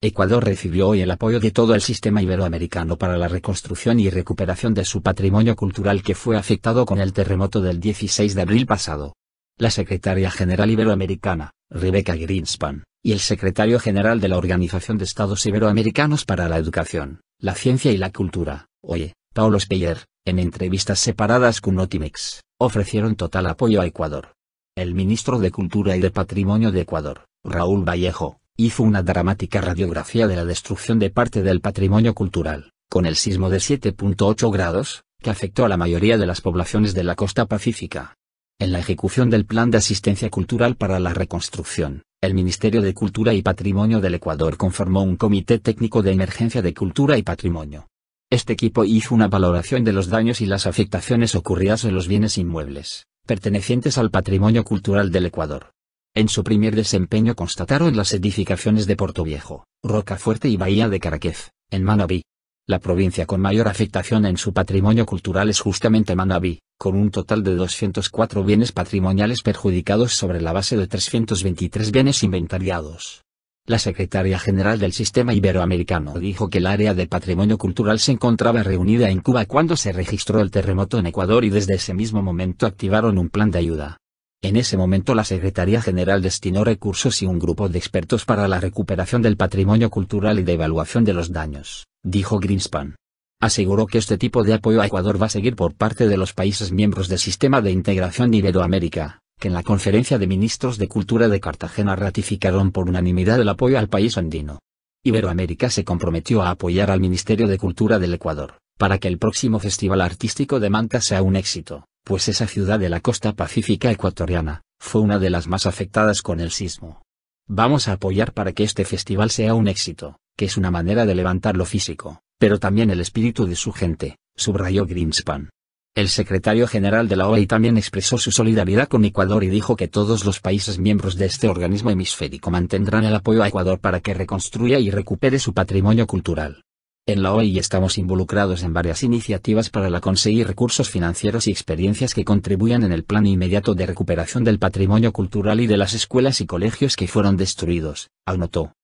Ecuador recibió hoy el apoyo de todo el sistema iberoamericano para la reconstrucción y recuperación de su patrimonio cultural que fue afectado con el terremoto del 16 de abril pasado. La secretaria general iberoamericana, Rebecca Greenspan, y el secretario general de la Organización de Estados Iberoamericanos para la Educación, la Ciencia y la Cultura, oye, Paulo Speyer, en entrevistas separadas con Notimex, ofrecieron total apoyo a Ecuador. El ministro de Cultura y de Patrimonio de Ecuador, Raúl Vallejo, hizo una dramática radiografía de la destrucción de parte del patrimonio cultural, con el sismo de 7.8 grados, que afectó a la mayoría de las poblaciones de la costa pacífica. En la ejecución del Plan de Asistencia Cultural para la Reconstrucción, el Ministerio de Cultura y Patrimonio del Ecuador conformó un Comité Técnico de Emergencia de Cultura y Patrimonio. Este equipo hizo una valoración de los daños y las afectaciones ocurridas en los bienes inmuebles, pertenecientes al patrimonio cultural del Ecuador, en su primer desempeño constataron las edificaciones de Viejo, Rocafuerte y Bahía de Caraquez, en Manabí. La provincia con mayor afectación en su patrimonio cultural es justamente Manabí, con un total de 204 bienes patrimoniales perjudicados sobre la base de 323 bienes inventariados. La secretaria general del Sistema Iberoamericano dijo que el área de patrimonio cultural se encontraba reunida en Cuba cuando se registró el terremoto en Ecuador y desde ese mismo momento activaron un plan de ayuda. En ese momento la Secretaría General destinó recursos y un grupo de expertos para la recuperación del patrimonio cultural y de evaluación de los daños, dijo Greenspan. Aseguró que este tipo de apoyo a Ecuador va a seguir por parte de los países miembros del Sistema de Integración Iberoamérica, que en la Conferencia de Ministros de Cultura de Cartagena ratificaron por unanimidad el apoyo al país andino. Iberoamérica se comprometió a apoyar al Ministerio de Cultura del Ecuador, para que el próximo Festival Artístico de Manta sea un éxito, pues esa ciudad de la costa pacífica ecuatoriana, fue una de las más afectadas con el sismo. Vamos a apoyar para que este festival sea un éxito, que es una manera de levantar lo físico, pero también el espíritu de su gente, subrayó Greenspan. El secretario general de la OEI también expresó su solidaridad con Ecuador y dijo que todos los países miembros de este organismo hemisférico mantendrán el apoyo a Ecuador para que reconstruya y recupere su patrimonio cultural. En la OEI estamos involucrados en varias iniciativas para la conseguir recursos financieros y experiencias que contribuyan en el plan inmediato de recuperación del patrimonio cultural y de las escuelas y colegios que fueron destruidos, anotó.